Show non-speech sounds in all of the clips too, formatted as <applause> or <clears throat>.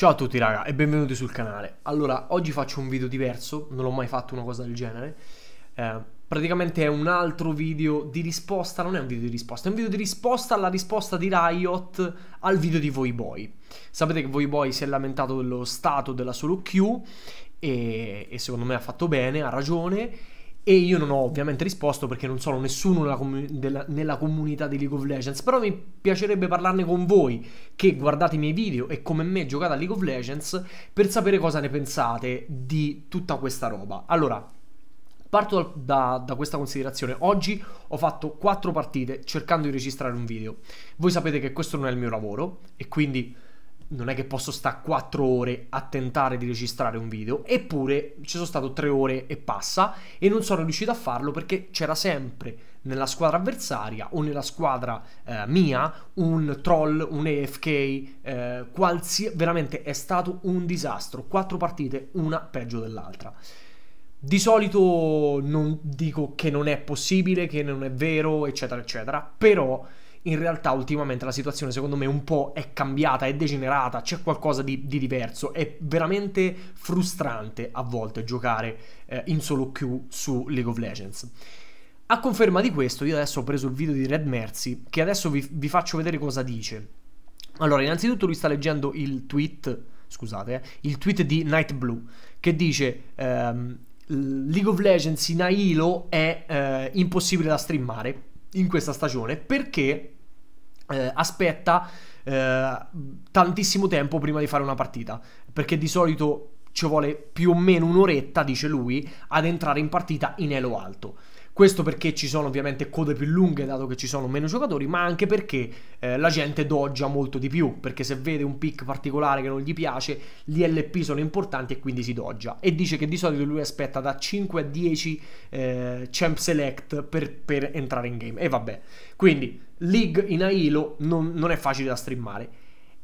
Ciao a tutti raga e benvenuti sul canale Allora, oggi faccio un video diverso, non ho mai fatto una cosa del genere eh, Praticamente è un altro video di risposta, non è un video di risposta È un video di risposta alla risposta di Riot al video di Voi Sapete che Voi si è lamentato dello stato della solo Q e, e secondo me ha fatto bene, ha ragione e io non ho ovviamente risposto perché non sono nessuno nella, comu- della, nella, comunità di League of Legends, però mi piacerebbe parlarne con voi che guardate i miei video e come me giocate a League of Legends per sapere cosa ne pensate di tutta questa roba. Allora, parto da, da questa considerazione. Oggi ho fatto 4 partite cercando di registrare un video. Voi sapete che questo non è il mio lavoro e quindi non è che posso stare 4 ore a tentare di registrare un video, eppure ci sono stato 3 ore e passa e non sono riuscito a farlo perché c'era sempre nella squadra avversaria o nella squadra eh, mia un troll, un AFK, eh, qualsi... veramente è stato un disastro, 4 partite, una peggio dell'altra. Di solito non dico che non è possibile, che non è vero, eccetera, eccetera, però in realtà ultimamente la situazione secondo me un po' è cambiata, è degenerata, c'è qualcosa di, di diverso, è veramente frustrante a volte giocare eh, in solo queue su League of Legends. A conferma di questo io adesso ho preso il video di Red Mercy che adesso vi, vi faccio vedere cosa dice. Allora, innanzitutto lui sta leggendo il tweet, scusate, eh, il tweet di Night Blue che dice... Ehm, League of Legends in Ailo è eh, impossibile da streamare in questa stagione perché eh, aspetta eh, tantissimo tempo prima di fare una partita perché di solito ci vuole più o meno un'oretta, dice lui, ad entrare in partita in elo alto. Questo perché ci sono ovviamente code più lunghe dato che ci sono meno giocatori, ma anche perché eh, la gente doggia molto di più, perché se vede un pick particolare che non gli piace, gli LP sono importanti e quindi si doggia. E dice che di solito lui aspetta da 5 a 10 eh, champ select per, per, entrare in game. E vabbè, quindi League in Ailo non, non è facile da streamare.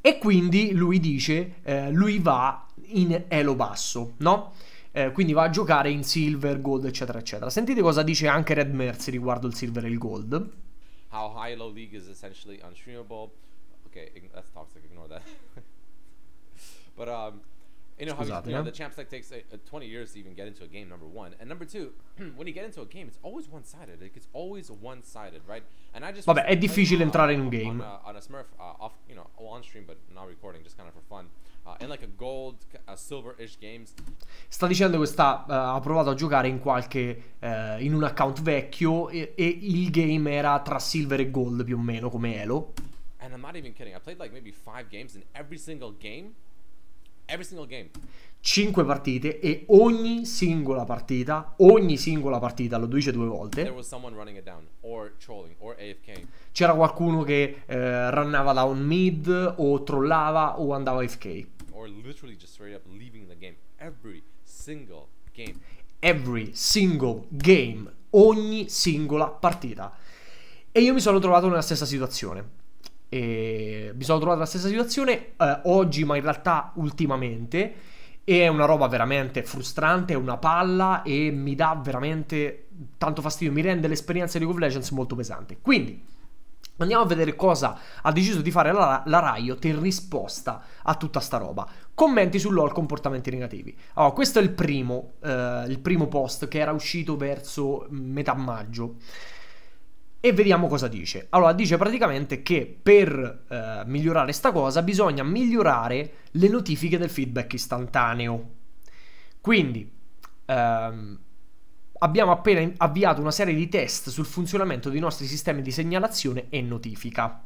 E quindi lui dice, eh, lui va in elo basso, no? eh, quindi va a giocare in silver, gold, eccetera, eccetera. Sentite cosa dice anche Red Mercy riguardo il silver e il gold. How high low league is essentially unstreamable. Okay, that's toxic, ignore that. <laughs> But um you know how you know, eh? the champs like takes a, 20 years to even get into a game number one and number two <clears throat> when you get into a game it's always one sided like it's always one sided right and i just vabbè è difficile entrare in un game on a, on a smurf uh, off you know on stream but not recording just kind of for fun Uh, sta dicendo che sta, uh, ha provato a giocare in, qualche, uh, in un account vecchio e, e, il game era tra silver e gold più o meno come Elo. Like 5 partite e ogni singola partita, ogni singola partita lo dice due volte. C'era qualcuno che uh, runnava da mid o trollava o andava AFK or literally just straight up leaving the game every single game. Every single game, ogni singola partita. E io mi sono trovato nella stessa situazione. E mi sono trovato nella stessa situazione eh, oggi, ma in realtà ultimamente. E è una roba veramente frustrante, è una palla e mi dà veramente tanto fastidio, mi rende l'esperienza di League of Legends molto pesante. Quindi, Andiamo a vedere cosa ha deciso di fare la, la Riot in risposta a tutta sta roba. Commenti su LOL comportamenti negativi. Allora, questo è il primo, eh, il primo post che era uscito verso mm, metà maggio. E vediamo cosa dice. Allora, dice praticamente che per eh, migliorare sta cosa bisogna migliorare le notifiche del feedback istantaneo. Quindi, ehm, abbiamo appena avviato una serie di test sul funzionamento dei nostri sistemi di segnalazione e notifica.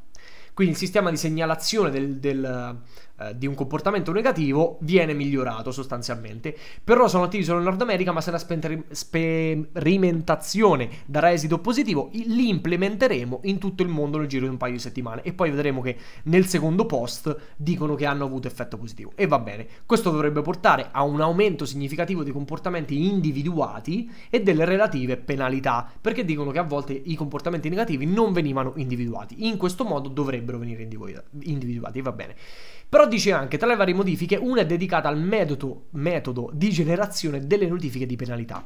Quindi il sistema di segnalazione del, del, eh, di un comportamento negativo viene migliorato sostanzialmente. Però sono attivi solo in Nord America, ma se la sperimentazione darà esito positivo, li implementeremo in tutto il mondo nel giro di un paio di settimane. E poi vedremo che nel secondo post dicono che hanno avuto effetto positivo. E va bene, questo dovrebbe portare a un aumento significativo dei comportamenti individuati e delle relative penalità, perché dicono che a volte i comportamenti negativi non venivano individuati. In questo modo dovremo dovrebbero venire individuati, va bene. Però dice anche, tra le varie modifiche, una è dedicata al metodo, metodo di generazione delle notifiche di penalità.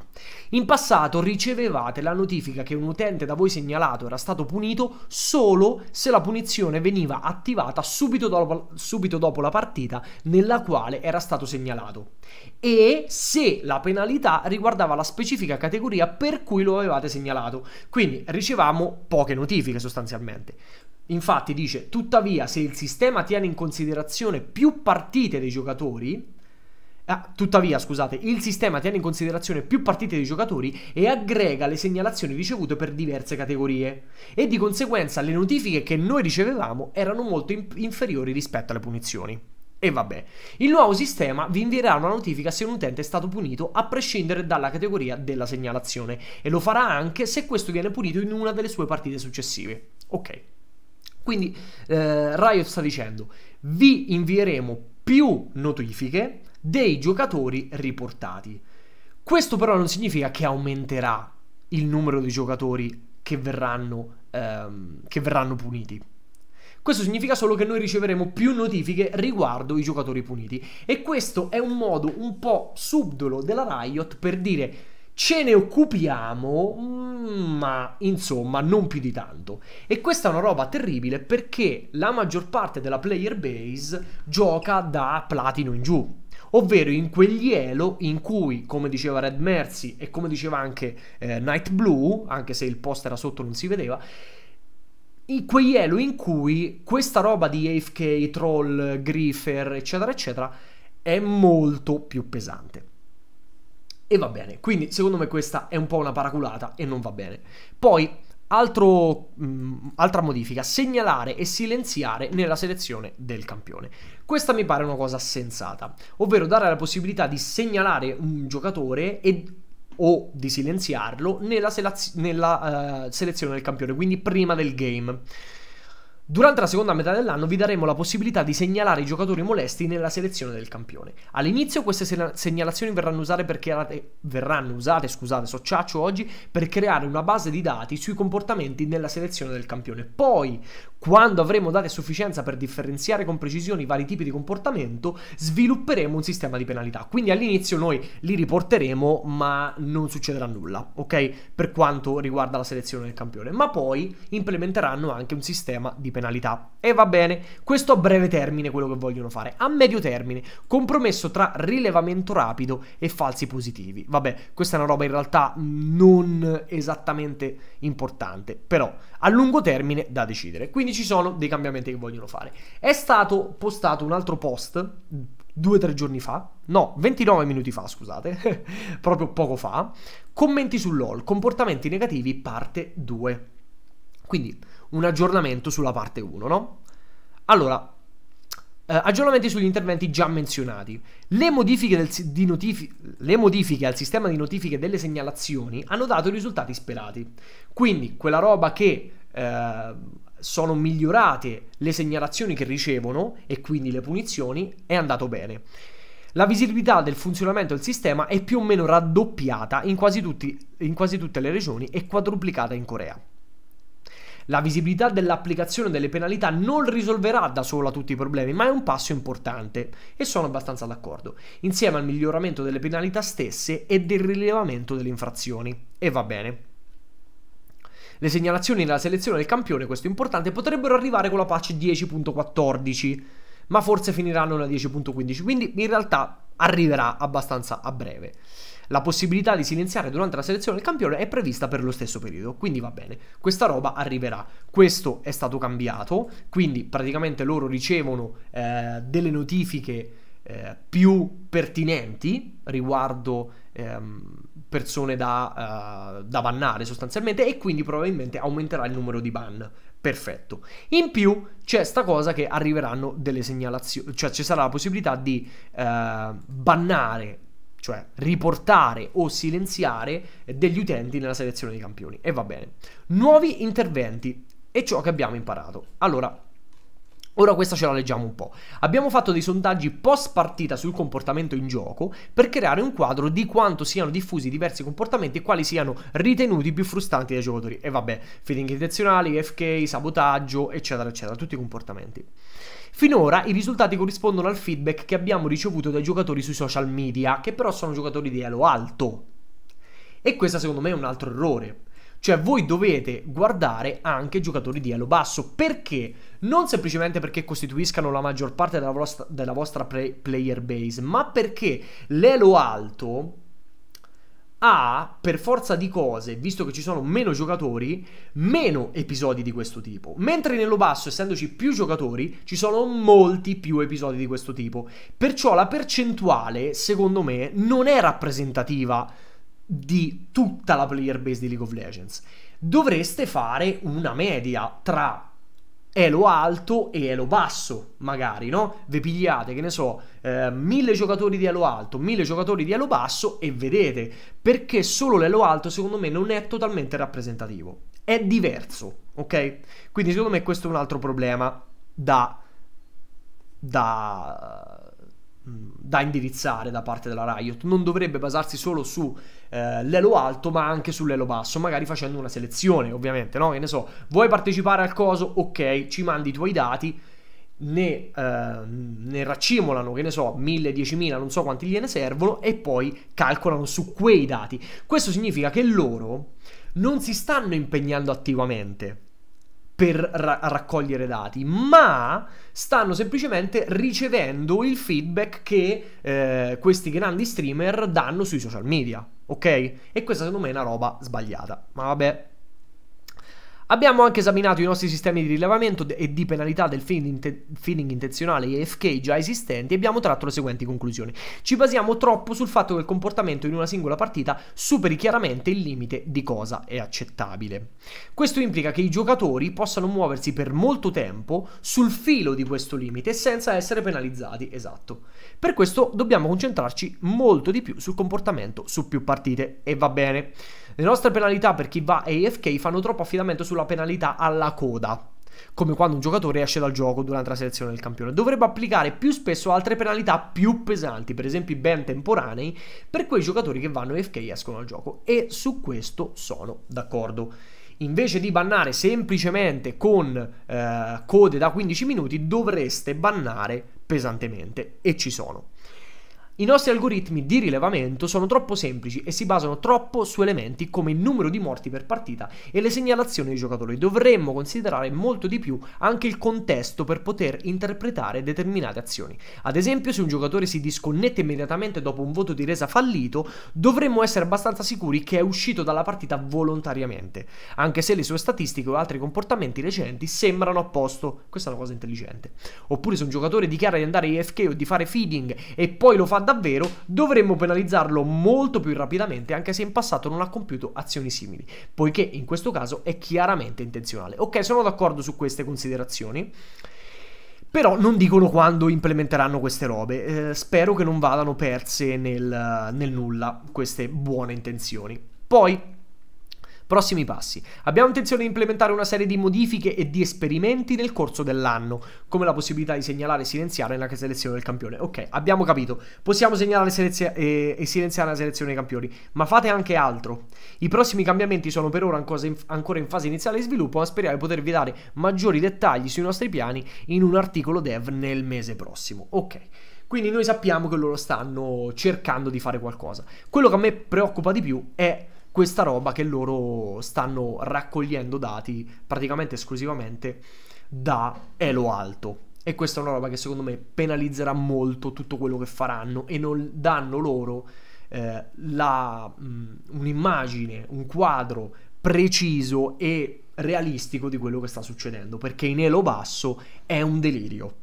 In passato ricevevate la notifica che un utente da voi segnalato era stato punito solo se la punizione veniva attivata subito dopo, subito dopo la partita nella quale era stato segnalato e se la penalità riguardava la specifica categoria per cui lo avevate segnalato. Quindi ricevamo poche notifiche sostanzialmente. Infatti dice, tuttavia se il sistema tiene in considerazione più partite dei giocatori, ah, tuttavia scusate, il sistema tiene in considerazione più partite dei giocatori e aggrega le segnalazioni ricevute per diverse categorie e di conseguenza le notifiche che noi ricevevamo erano molto in inferiori rispetto alle punizioni. E vabbè, il nuovo sistema vi invierà una notifica se un utente è stato punito a prescindere dalla categoria della segnalazione e lo farà anche se questo viene punito in una delle sue partite successive. Ok. Quindi eh, Riot sta dicendo, vi invieremo più notifiche dei giocatori riportati. Questo però non significa che aumenterà il numero di giocatori che verranno, ehm, che verranno puniti. Questo significa solo che noi riceveremo più notifiche riguardo i giocatori puniti. E questo è un modo un po' subdolo della Riot per dire ce ne occupiamo, mm, ma insomma non più di tanto. E questa è una roba terribile perché la maggior parte della player base gioca da platino in giù. Ovvero in quegli elo in cui, come diceva Red Mercy e come diceva anche eh, Night Blue, anche se il post era sotto non si vedeva, in quegli elo in cui questa roba di AFK, troll, griffer, eccetera, eccetera, è molto più pesante. E va bene, quindi secondo me questa è un po' una paraculata e non va bene. Poi, altro, mh, mm, altra modifica, segnalare e silenziare nella selezione del campione. Questa mi pare una cosa sensata, ovvero dare la possibilità di segnalare un giocatore e o di silenziarlo nella, selaz- nella uh, selezione del campione, quindi prima del game. Durante la seconda metà dell'anno vi daremo la possibilità di segnalare i giocatori molesti nella selezione del campione. All'inizio queste segnalazioni verranno usate, per creare, verranno usate scusate, so oggi, per creare una base di dati sui comportamenti nella selezione del campione. Poi, quando avremo date a sufficienza per differenziare con precisione i vari tipi di comportamento, svilupperemo un sistema di penalità. Quindi all'inizio noi li riporteremo, ma non succederà nulla, ok? Per quanto riguarda la selezione del campione. Ma poi implementeranno anche un sistema di penalità. E va bene, questo a breve termine è quello che vogliono fare. A medio termine, compromesso tra rilevamento rapido e falsi positivi. Vabbè, questa è una roba in realtà non esattamente importante, però a lungo termine da decidere. Quindi ci sono dei cambiamenti che vogliono fare. È stato postato un altro post due o tre giorni fa, no, 29 minuti fa, scusate, <laughs> proprio poco fa, commenti sull'OL, comportamenti negativi, parte 2. Quindi un aggiornamento sulla parte 1, no? Allora, eh, aggiornamenti sugli interventi già menzionati. Le modifiche, del, di notifi- le modifiche al sistema di notifiche delle segnalazioni hanno dato i risultati sperati. Quindi quella roba che... Eh, sono migliorate le segnalazioni che ricevono e quindi le punizioni, è andato bene. La visibilità del funzionamento del sistema è più o meno raddoppiata in quasi, tutti, in quasi tutte le regioni e quadruplicata in Corea. La visibilità dell'applicazione delle penalità non risolverà da sola tutti i problemi, ma è un passo importante e sono abbastanza d'accordo, insieme al miglioramento delle penalità stesse e del rilevamento delle infrazioni. E va bene. Le segnalazioni nella selezione del campione, questo è importante, potrebbero arrivare con la patch 10.14, ma forse finiranno nella 10.15, quindi in realtà arriverà abbastanza a breve. La possibilità di silenziare durante la selezione del campione è prevista per lo stesso periodo, quindi va bene, questa roba arriverà. Questo è stato cambiato, quindi praticamente loro ricevono eh, delle notifiche eh, più pertinenti riguardo ehm, persone da, uh, da bannare sostanzialmente e quindi probabilmente aumenterà il numero di ban. Perfetto. In più c'è sta cosa che arriveranno delle segnalazioni, cioè ci sarà la possibilità di uh, bannare cioè riportare o silenziare degli utenti nella selezione dei campioni. E va bene. Nuovi interventi e ciò che abbiamo imparato. Allora, Ora questa ce la leggiamo un po'. Abbiamo fatto dei sondaggi post partita sul comportamento in gioco per creare un quadro di quanto siano diffusi diversi comportamenti e quali siano ritenuti più frustranti dai giocatori. E vabbè, feeding intenzionali, FK, sabotaggio, eccetera, eccetera, tutti i comportamenti. Finora i risultati corrispondono al feedback che abbiamo ricevuto dai giocatori sui social media, che però sono giocatori di elo alto. E questo secondo me è un altro errore cioè voi dovete guardare anche giocatori di elo basso. Perché? Non semplicemente perché costituiscano la maggior parte della vostra, della vostra play, player base, ma perché l'elo alto ha, per forza di cose, visto che ci sono meno giocatori, meno episodi di questo tipo. Mentre nello basso, essendoci più giocatori, ci sono molti più episodi di questo tipo. Perciò la percentuale, secondo me, non è rappresentativa di tutta la player base di League of Legends. Dovreste fare una media tra elo alto e elo basso, magari, no? Ve pigliate, che ne so, eh, mille giocatori di elo alto, mille giocatori di elo basso e vedete, perché solo l'elo alto secondo me non è totalmente rappresentativo, è diverso, ok? Quindi secondo me questo è un altro problema da... da da indirizzare da parte della Riot non dovrebbe basarsi solo su eh, l'elo alto ma anche sull'elo basso magari facendo una selezione ovviamente no che ne so vuoi partecipare al coso ok ci mandi i tuoi dati ne, eh, ne raccimolano che ne so 1000 10000 non so quanti gliene servono e poi calcolano su quei dati questo significa che loro non si stanno impegnando attivamente per ra- raccogliere dati, ma stanno semplicemente ricevendo il feedback che eh, questi grandi streamer danno sui social media, ok? E questa secondo me è una roba sbagliata, ma vabbè, Abbiamo anche esaminato i nostri sistemi di rilevamento e di penalità del feeling, intenzionale IFK già esistenti e abbiamo tratto le seguenti conclusioni. Ci basiamo troppo sul fatto che il comportamento in una singola partita superi chiaramente il limite di cosa è accettabile. Questo implica che i giocatori possano muoversi per molto tempo sul filo di questo limite senza essere penalizzati, esatto. Per questo dobbiamo concentrarci molto di più sul comportamento su più partite e va bene. Le nostre penalità per chi va AFK fanno troppo affidamento sulla penalità alla coda come quando un giocatore esce dal gioco durante la selezione del campione. Dovrebbe applicare più spesso altre penalità più pesanti, per esempio i ben temporanei, per quei giocatori che vanno AFK e escono dal gioco. E su questo sono d'accordo. Invece di bannare semplicemente con eh, code da 15 minuti, dovreste bannare pesantemente. E ci sono. I nostri algoritmi di rilevamento sono troppo semplici e si basano troppo su elementi come il numero di morti per partita e le segnalazioni dei giocatori. Dovremmo considerare molto di più anche il contesto per poter interpretare determinate azioni. Ad esempio, se un giocatore si disconnette immediatamente dopo un voto di resa fallito, dovremmo essere abbastanza sicuri che è uscito dalla partita volontariamente, anche se le sue statistiche o altri comportamenti recenti sembrano a posto. Questa è una cosa intelligente. Oppure se un giocatore dichiara di andare AFK o di fare feeding e poi lo fa davvero dovremmo penalizzarlo molto più rapidamente anche se in passato non ha compiuto azioni simili, poiché in questo caso è chiaramente intenzionale. Ok, sono d'accordo su queste considerazioni. Però non dicono quando implementeranno queste robe. Eh, spero che non vadano perse nel, nel nulla queste buone intenzioni. Poi Prossimi passi. Abbiamo intenzione di implementare una serie di modifiche e di esperimenti nel corso dell'anno, come la possibilità di segnalare e silenziare nella selezione del campione. Ok, abbiamo capito. Possiamo segnalare e, e silenziare la selezione dei campioni, ma fate anche altro. I prossimi cambiamenti sono per ora ancora in fase iniziale di sviluppo, ma speriamo di potervi dare maggiori dettagli sui nostri piani in un articolo dev nel mese prossimo. Ok. Quindi noi sappiamo che loro stanno cercando di fare qualcosa. Quello che a me preoccupa di più è questa roba che loro stanno raccogliendo dati praticamente esclusivamente da Elo Alto. E questa è una roba che secondo me penalizzerà molto tutto quello che faranno e non danno loro eh, la, mh, mm, un'immagine, un quadro preciso e realistico di quello che sta succedendo, perché in Elo Basso è un delirio.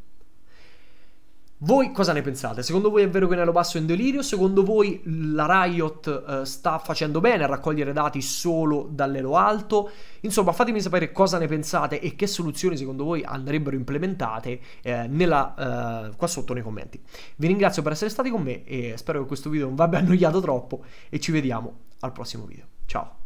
Voi cosa ne pensate? Secondo voi è vero che Nero Basso è in delirio? Secondo voi la Riot eh, sta facendo bene a raccogliere dati solo dall'elo alto? Insomma, fatemi sapere cosa ne pensate e che soluzioni secondo voi andrebbero implementate eh, nella, eh, qua sotto nei commenti. Vi ringrazio per essere stati con me e spero che questo video non vi abbia annoiato troppo e ci vediamo al prossimo video. Ciao!